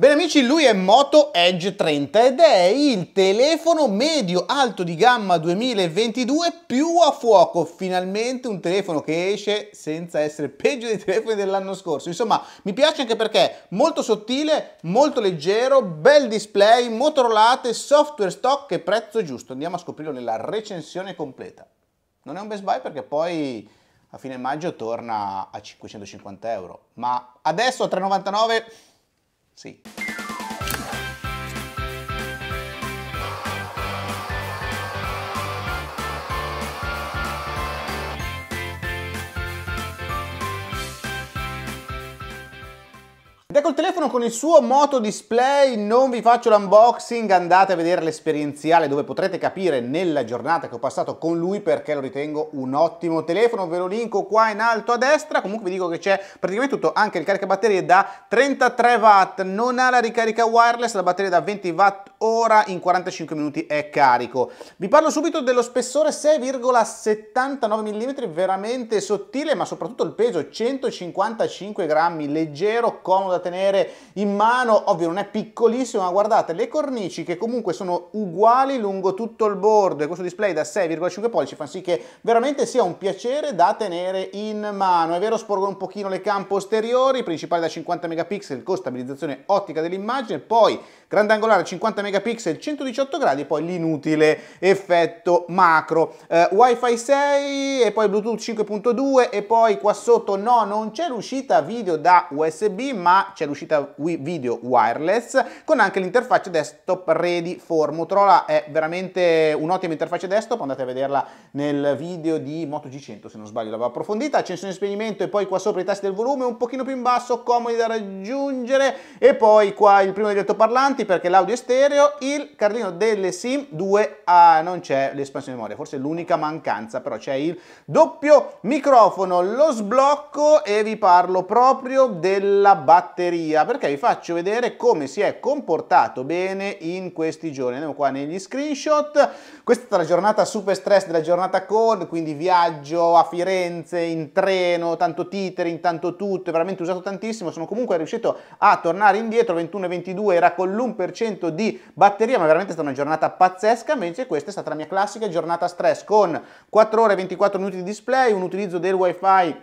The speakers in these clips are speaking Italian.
Bene amici, lui è Moto Edge 30 ed è il telefono medio-alto di gamma 2022 più a fuoco. Finalmente un telefono che esce senza essere peggio dei telefoni dell'anno scorso. Insomma, mi piace anche perché molto sottile, molto leggero, bel display, motorolate, software stock e prezzo giusto. Andiamo a scoprirlo nella recensione completa. Non è un best buy perché poi a fine maggio torna a 550 euro, ma adesso a 399 Sí. Ed ecco telefono con il suo Moto Display, non vi faccio l'unboxing, andate a vedere l'esperienziale dove potrete capire nella giornata che ho passato con lui perché lo ritengo un ottimo telefono, ve lo linko qua in alto a destra, comunque vi dico che c'è praticamente tutto, anche il caricabatterie da 33 watt, non ha la ricarica wireless, la batteria da 20 watt ora in 45 minuti è carico. Vi parlo subito dello spessore 6,79 mm, veramente sottile, ma soprattutto il peso 155 grammi, leggero, comodo da tenere tenere in mano, ovvio non è piccolissimo, ma guardate le cornici che comunque sono uguali lungo tutto il bordo e questo display da 6,5 pollici fa sì che veramente sia un piacere da tenere in mano. È vero sporgono un pochino le cam posteriori, principali da 50 megapixel con stabilizzazione ottica dell'immagine, poi grande angolare 50 megapixel, 118 gradi, poi l'inutile effetto macro. Eh, Wi-Fi 6 e poi Bluetooth 5.2 e poi qua sotto no, non c'è l'uscita video da USB, ma c'è l'uscita video wireless con anche l'interfaccia desktop ready for. Motorola è veramente un'ottima interfaccia desktop, andate a vederla nel video di Moto G100 se non sbaglio, l'avevo approfondita, accensione e spegnimento e poi qua sopra i tasti del volume un pochino più in basso, comodi da raggiungere e poi qua il primo degli altoparlanti avanti perché l'audio è stereo, il carlino delle SIM 2 ah, non c'è l'espansione di memoria, forse l'unica mancanza, però c'è il doppio microfono, lo sblocco e vi parlo proprio della batteria perché vi faccio vedere come si è comportato bene in questi giorni. Andiamo qua negli screenshot, questa è stata la giornata super stress della giornata cold, quindi viaggio a Firenze in treno, tanto titering, tanto tutto, veramente usato tantissimo, sono comunque riuscito a tornare indietro, 21 e 22 era con l'um 31% di batteria, ma veramente è stata una giornata pazzesca, mentre questa è stata la mia classica giornata stress con 4 ore e 24 minuti di display, un utilizzo del wifi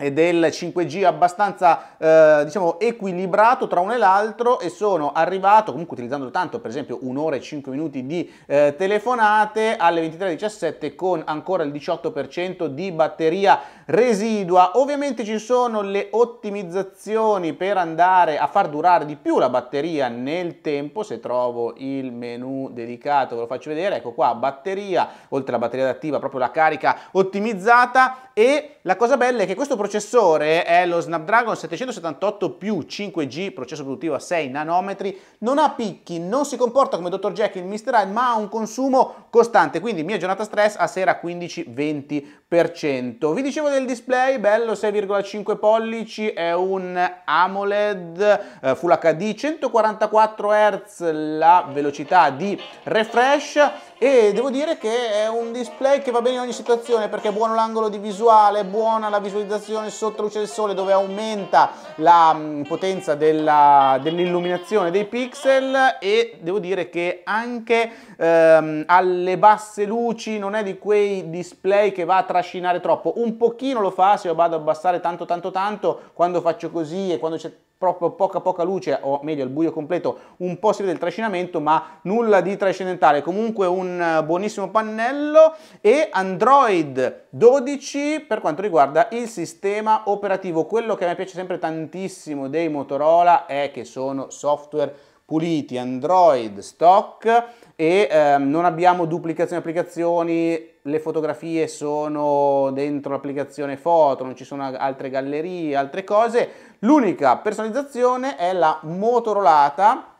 e del 5G abbastanza eh, diciamo equilibrato tra uno e l'altro e sono arrivato comunque utilizzando tanto per esempio un'ora e 5 minuti di eh, telefonate alle 23.17 con ancora il 18% di batteria residua ovviamente ci sono le ottimizzazioni per andare a far durare di più la batteria nel tempo se trovo il menu dedicato ve lo faccio vedere ecco qua batteria oltre alla batteria adattiva proprio la carica ottimizzata e la cosa bella è che questo processo processore è lo Snapdragon 778 più 5G, processo produttivo a 6 nanometri, non ha picchi, non si comporta come Dr. Jack in Mr. Hyde, ma ha un consumo costante, quindi mia giornata stress a sera 15-20%. Vi dicevo del display, bello 6,5 pollici, è un AMOLED eh, Full HD, 144 Hz la velocità di refresh e devo dire che è un display che va bene in ogni situazione perché è buono l'angolo di visuale, buona la visualizzazione stazione sotto luce del sole dove aumenta la mm, potenza dell'illuminazione dell dei pixel e devo dire che anche ehm, alle basse luci non è di quei display che va a trascinare troppo, un pochino lo fa se io vado ad abbassare tanto tanto tanto quando faccio così e quando c'è proprio poca poca luce o meglio il buio completo un po' si vede il trascinamento ma nulla di trascendentale comunque un eh, buonissimo pannello e Android 12 per quanto riguarda il sistema operativo quello che a me piace sempre tantissimo dei Motorola è che sono software puliti, Android, stock e ehm, non abbiamo duplicazione applicazioni, le fotografie sono dentro l'applicazione foto, non ci sono altre gallerie, altre cose. L'unica personalizzazione è la motorolata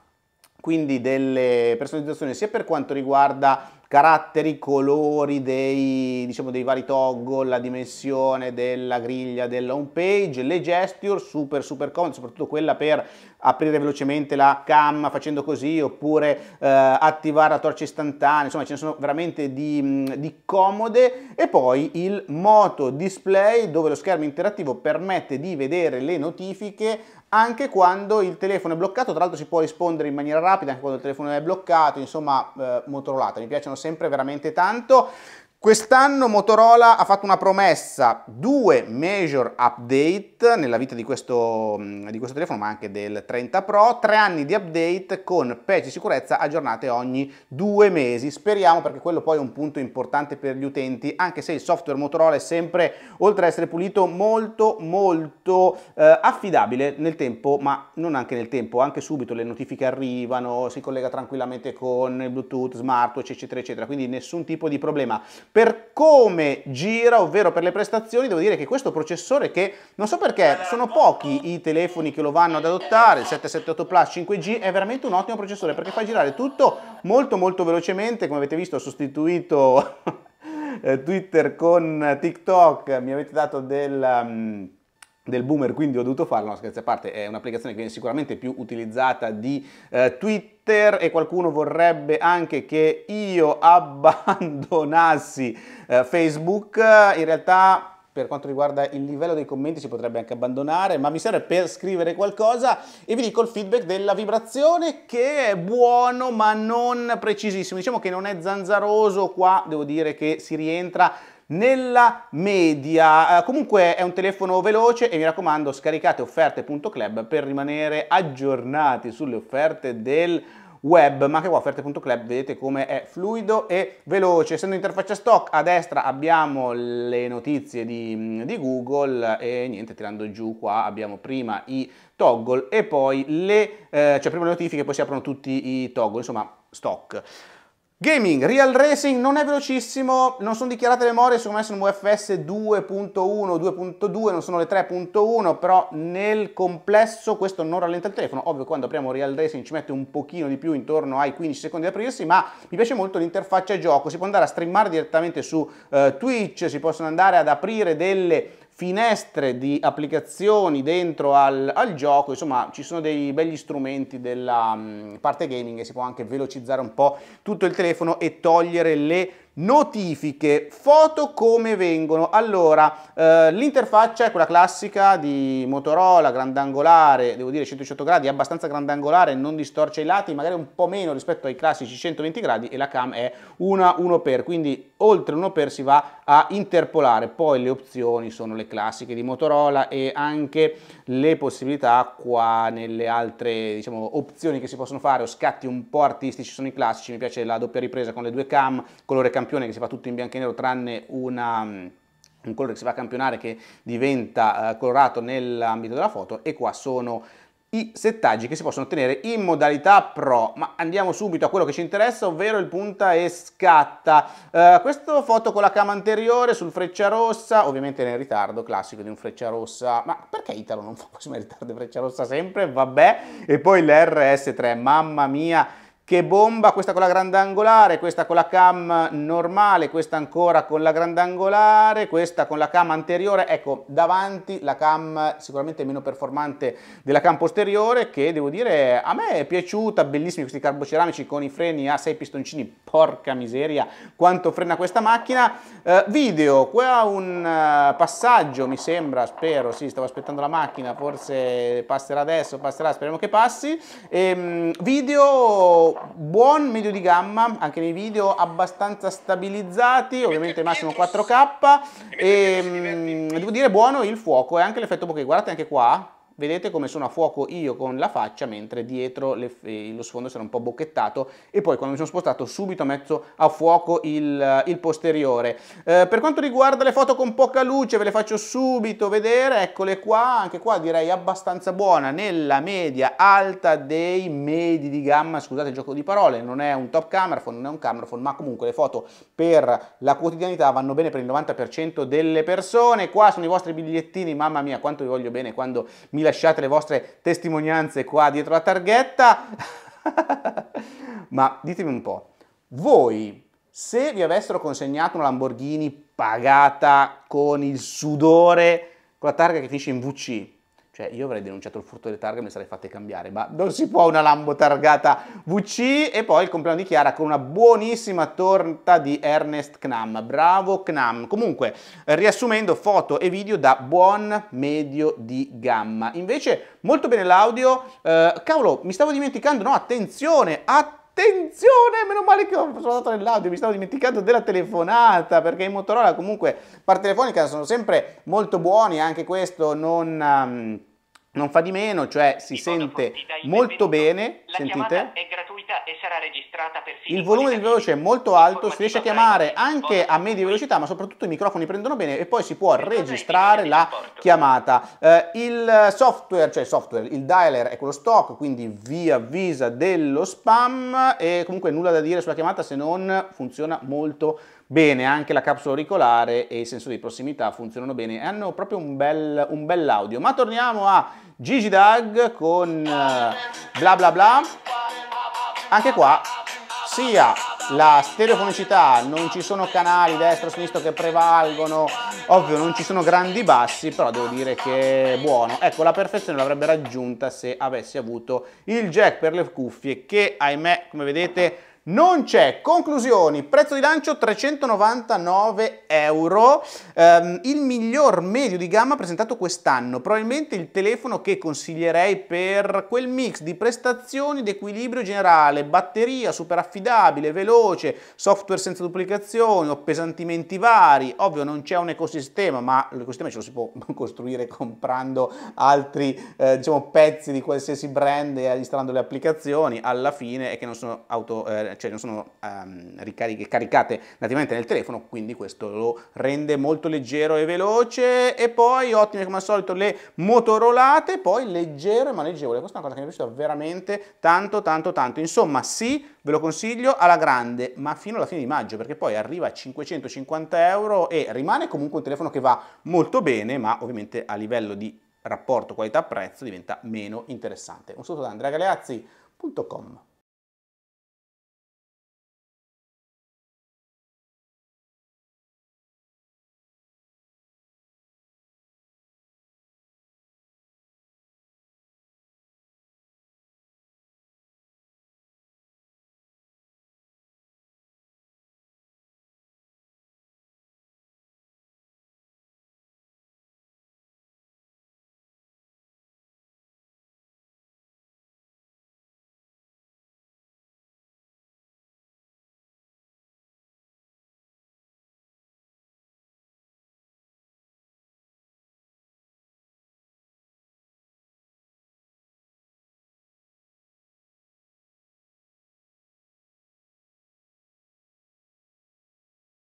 quindi delle personalizzazioni sia per quanto riguarda caratteri, colori dei, diciamo, dei vari toggle, la dimensione della griglia della home page, le gesture super super comode, soprattutto quella per aprire velocemente la cam facendo così oppure eh, attivare la torcia istantanea, insomma ce ne sono veramente di, di comode e poi il moto display dove lo schermo interattivo permette di vedere le notifiche anche quando il telefono è bloccato, tra l'altro si può rispondere in maniera rapida anche quando il telefono è bloccato, insomma eh, Motorola, mi piacciono sempre veramente tanto. Quest'anno Motorola ha fatto una promessa, due major update nella vita di questo, mm, di questo, telefono, ma anche del 30 Pro, tre anni di update con patch di sicurezza aggiornate ogni due mesi. Speriamo perché quello poi è un punto importante per gli utenti, anche se il software Motorola è sempre, oltre ad essere pulito, molto molto eh, affidabile nel tempo, ma non anche nel tempo, anche subito le notifiche arrivano, si collega tranquillamente con il Bluetooth, smartwatch, eccetera, eccetera, quindi nessun tipo di problema per come gira, ovvero per le prestazioni, devo dire che questo processore che non so perché sono pochi i telefoni che lo vanno ad adottare, il 778 Plus 5G è veramente un ottimo processore perché fa girare tutto molto molto velocemente, come avete visto ho sostituito eh, Twitter con TikTok, mi avete dato del mm, del boomer, quindi ho dovuto farlo, no scherzi a parte, è un'applicazione che viene sicuramente più utilizzata di eh, Twitter Twitter e qualcuno vorrebbe anche che io abbandonassi eh, Facebook. In realtà per quanto riguarda il livello dei commenti si potrebbe anche abbandonare, ma mi serve per scrivere qualcosa e vi dico il feedback della vibrazione che è buono ma non precisissimo, diciamo che non è zanzaroso qua, devo dire che si rientra nella media. Eh, comunque è un telefono veloce e mi raccomando scaricate offerte.club per rimanere aggiornati sulle offerte del web, ma che qua offerte.club vedete come è fluido e veloce. Essendo interfaccia stock, a destra abbiamo le notizie di, di, Google e niente, tirando giù qua abbiamo prima i toggle e poi le, eh, cioè prima le notifiche, poi si aprono tutti i toggle, insomma stock. Gaming, Real Racing non è velocissimo, non sono dichiarate le memorie, secondo me sono UFS 2.1, 2.2, non sono le 3.1, però nel complesso questo non rallenta il telefono, ovvio quando apriamo Real Racing ci mette un pochino di più, intorno ai 15 secondi di aprirsi, ma mi piace molto l'interfaccia gioco, si può andare a streamare direttamente su eh, Twitch, si possono andare ad aprire delle finestre di applicazioni dentro al, al, gioco, insomma ci sono dei begli strumenti della um, parte gaming e si può anche velocizzare un po' tutto il telefono e togliere le notifiche, foto come vengono. Allora, eh, l'interfaccia è quella classica di Motorola, grandangolare, devo dire 118 gradi, abbastanza grandangolare, non distorce i lati, magari un po' meno rispetto ai classici 120 gradi e la cam è una 1x, quindi oltre 1x si va a interpolare. Poi le opzioni sono le classiche di Motorola e anche le possibilità qua nelle altre diciamo, opzioni che si possono fare o scatti un po' artistici sono i classici, mi piace la doppia ripresa con le due cam, colore cam campione che si fa tutto in bianco e nero tranne una mm, un colore che si va a campionare che diventa eh, colorato nell'ambito della foto e qua sono i settaggi che si possono ottenere in modalità pro ma andiamo subito a quello che ci interessa ovvero il punta e scatta uh, eh, questa foto con la cama anteriore sul freccia rossa ovviamente nel ritardo classico di un freccia rossa ma perché Italo non fa così ma ritardo di freccia rossa sempre vabbè e poi l'RS3 mamma mia che bomba, questa con la grandangolare, questa con la cam normale, questa ancora con la grandangolare, questa con la cam anteriore, ecco davanti la cam sicuramente meno performante della cam posteriore che devo dire a me è piaciuta, bellissimi questi carboceramici con i freni a 6 pistoncini, porca miseria quanto frena questa macchina, eh, video, qua un eh, passaggio mi sembra, spero, sì stavo aspettando la macchina, forse passerà adesso, passerà, speriamo che passi, e, ehm, video buon medio di gamma, anche nei video abbastanza stabilizzati, ovviamente massimo 4K e, mm, devo dire buono il fuoco e anche l'effetto bokeh, guardate anche qua, vedete come sono a fuoco io con la faccia mentre dietro le, eh, lo sfondo era un po' bocchettato e poi quando mi sono spostato subito ho messo a fuoco il, eh, il posteriore. Eh, per quanto riguarda le foto con poca luce ve le faccio subito vedere, eccole qua, anche qua direi abbastanza buona nella media alta dei medi di gamma, scusate il gioco di parole, non è un top camera cameraphone, non è un camera cameraphone, ma comunque le foto per la quotidianità vanno bene per il 90% delle persone. Qua sono i vostri bigliettini, mamma mia quanto vi voglio bene quando mi lasciate le vostre testimonianze qua dietro la targhetta. Ma ditemi un po', voi se vi avessero consegnato una Lamborghini pagata con il sudore, con la targa che finisce in VC, cioè, io avrei denunciato il furto delle targhe e me le sarei fatte cambiare, ma non si può una Lambo targata VC e poi il compleanno di Chiara con una buonissima torta di Ernest Knam. Bravo Knam. Comunque, riassumendo foto e video da buon medio di gamma. Invece, molto bene l'audio. Eh, cavolo, mi stavo dimenticando, no, attenzione, attenzione. Attenzione, meno male che ho sbagliato nell'audio, mi stavo dimenticando della telefonata, perché i Motorola comunque per telefonica sono sempre molto buoni, anche questo non... Um non fa di meno, cioè si sente molto bene. La sentite? è gratuita e sarà registrata per Il volume del veloce è molto alto, si riesce a chiamare anche a media velocità, ma soprattutto i microfoni prendono bene e poi si può registrare la chiamata. Eh, il software, cioè il software, il dialer è quello stock, quindi vi avvisa dello spam e comunque nulla da dire sulla chiamata se non funziona molto bene bene, anche la capsula auricolare e il senso di prossimità funzionano bene e hanno proprio un bel, un bel audio. Ma torniamo a Gigi Dag con uh, bla bla bla. Anche qua sia la stereofonicità, non ci sono canali destro e sinistro che prevalgono, ovvio non ci sono grandi bassi, però devo dire che è buono. Ecco, la perfezione l'avrebbe raggiunta se avessi avuto il jack per le cuffie che ahimè, come vedete, non c'è. Conclusioni, prezzo di lancio 399 euro, ehm, il miglior medio di gamma presentato quest'anno, probabilmente il telefono che consiglierei per quel mix di prestazioni equilibrio generale, batteria super affidabile, veloce, software senza duplicazioni o pesantimenti vari, ovvio non c'è un ecosistema, ma l'ecosistema ce lo si può costruire comprando altri eh, diciamo, pezzi di qualsiasi brand e installando le applicazioni, alla fine è che non sono auto... Eh, cioè non sono um, caricate nativamente nel telefono, quindi questo lo rende molto leggero e veloce. E poi ottime come al solito le motorolate, poi leggero e maneggevole. Questa è una cosa che mi è piaciuta veramente tanto, tanto, tanto. Insomma, sì, ve lo consiglio alla grande, ma fino alla fine di maggio, perché poi arriva a 550 euro e rimane comunque un telefono che va molto bene, ma ovviamente a livello di rapporto qualità-prezzo diventa meno interessante. Un saluto da andreagaleazzi.com